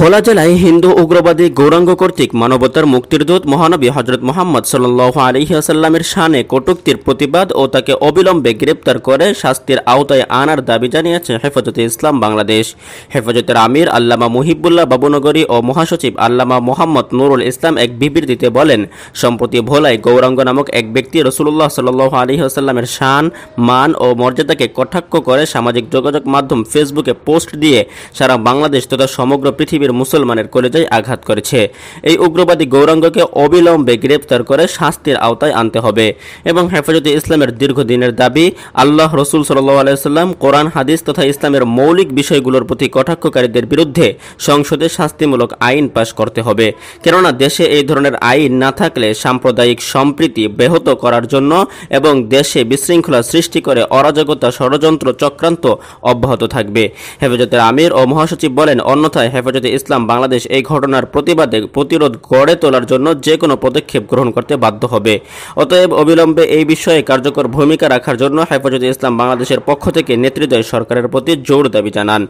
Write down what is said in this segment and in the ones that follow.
ভোলা জেলায় হিন্দু উগ্রবাদী গৌরাঙ্গ কর্তৃক মানবতার মুক্তির দূত মহানবী হজরত মোহাম্মদ সাল্লাহ আলহিহাসাল্লামের শানে কটুক্তির প্রতিবাদ ও তাকে অবিলম্বে গ্রেপ্তার করে শাস্তির আওতায় আনার দাবি জানিয়েছে হেফাজতে ইসলাম বাংলাদেশ হেফাজতের আমির আল্লামা মুহিবুল্লাহ বাবুনগরী ও মহাসচিব আল্লামা মোহাম্মদ নুরুল ইসলাম এক বিবৃতিতে বলেন সম্প্রতি ভোলায় গৌরাঙ্গ নামক এক ব্যক্তি রসুল্লাহ সাল্লাহ আলহিহাসাল্লামের শান মান ও মর্যাদাকে কটাক্ষ করে সামাজিক যোগাযোগ মাধ্যম ফেসবুকে পোস্ট দিয়ে সারা বাংলাদেশ তথা সমগ্র পৃথিবী কাশ্মীর মুসলমানের কলেজায় আঘাত করেছে এই উগ্রবাদী গৌরাঙ্গকে অবিলম্বে গ্রেপ্তার করে শাস্তির আওতায় আনতে হবে এবং হেফাজতে ইসলামের দীর্ঘদিনের দাবি আল্লাহ রসুল সাল্লাহ কোরআন হাদিস তথা ইসলামের মৌলিক বিষয়গুলোর প্রতি কটাক্ষকারীদের বিরুদ্ধে সংসদে শাস্তিমূলক আইন পাশ করতে হবে কেননা দেশে এই ধরনের আইন না থাকলে সাম্প্রদায়িক সম্প্রীতি ব্যাহত করার জন্য এবং দেশে বিশৃঙ্খলা সৃষ্টি করে অরাজকতা ষড়যন্ত্র চক্রান্ত অব্যাহত থাকবে হেফাজতের আমির ও মহাসচিব বলেন অন্যথায় হেফাজতে ইসলাম বাংলাদেশ এই ঘটনার প্রতিবাদে প্রতিরোধ গড়ে তোলার জন্য যে কোনো পদক্ষেপ গ্রহণ করতে বাধ্য হবে অতএব অবিলম্বে এই বিষয়ে কার্যকর ভূমিকা রাখার জন্য হেফাজত ইসলাম বাংলাদেশের পক্ষ থেকে নেতৃদ্বয় সরকারের প্রতি জোর দাবি জানান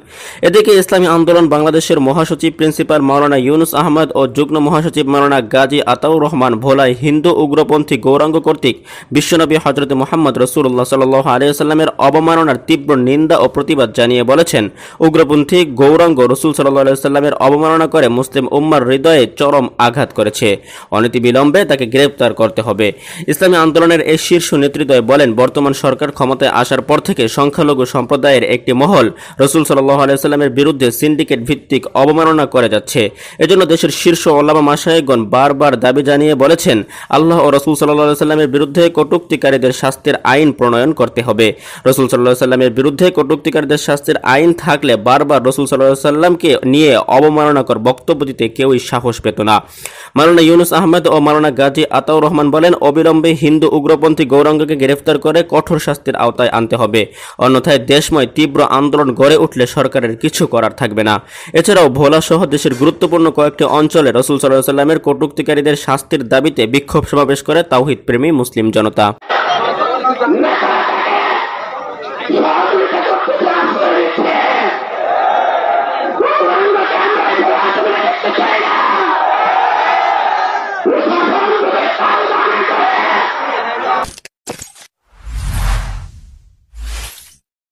এদিকে ইসলামী আন্দোলন বাংলাদেশের মহাসচিব প্রিন্সিপাল মৌলানা ইউনুস আহমদ ও যুগ্ম মহাসচিব মৌলানা গাজী আতাউর রহমান ভোলায় হিন্দু উগ্রপন্থী গৌরাঙ্গ কর্তৃক বিশ্বনবী হজরত মোহাম্মদ রসুল্লাহ সাল্লাহ আলিয়াল্লামের অবমাননার তীব্র নিন্দা ও প্রতিবাদ জানিয়ে বলেছেন উগ্রপন্থী গৌরাঙ্গ রসুল সাল্লাহ সাল্লামের অবমাননা করে মুসলিম উম্মার হৃদয়ে চরম আঘাত করেছে অনতিবিলম্বে তাকে গ্রেপ্তার করতে হবে ইসলামী আন্দোলনের এই শীর্ষ নেতৃত্বে বলেন বর্তমান সরকার ক্ষমতায় আসার পর থেকে সংখ্যালঘু সম্প্রদায়ের একটি মহল রসুল সাল্লাহ আলাইস্লামের বিরুদ্ধে সিন্ডিকেট ভিত্তিক অবমাননা করে যাচ্ছে এজন্য দেশের শীর্ষ ওলামা মাসায়গণ বারবার দাবি জানিয়ে বলেছেন আল্লাহ ও রসুল সাল্লাহ সাল্লামের বিরুদ্ধে কটুক্তিকারীদের শাস্তির আইন প্রণয়ন করতে হবে রসুল সাল্লাহ সাল্লামের বিরুদ্ধে কটুক্তিকারীদের শাস্তির আইন থাকলে বারবার রসুল সাল্লাহ সাল্লামকে নিয়ে অব অবমাননাকর বক্তব্য দিতে কেউই সাহস পেত না মাওলানা ইউনুস আহমেদ ও মাওলানা গাজী আতাউর রহমান বলেন অবিলম্বে হিন্দু উগ্রপন্থী গৌরাঙ্গকে গ্রেফতার করে কঠোর শাস্তির আওতায় আনতে হবে অন্যথায় দেশময় তীব্র আন্দোলন গড়ে উঠলে সরকারের কিছু করার থাকবে না এছাড়াও ভোলা সহ দেশের গুরুত্বপূর্ণ কয়েকটি অঞ্চলে রসুল সাল্লাহ সাল্লামের কটুক্তিকারীদের শাস্তির দাবিতে বিক্ষোভ সমাবেশ করে তাওহিদ প্রেমী মুসলিম জনতা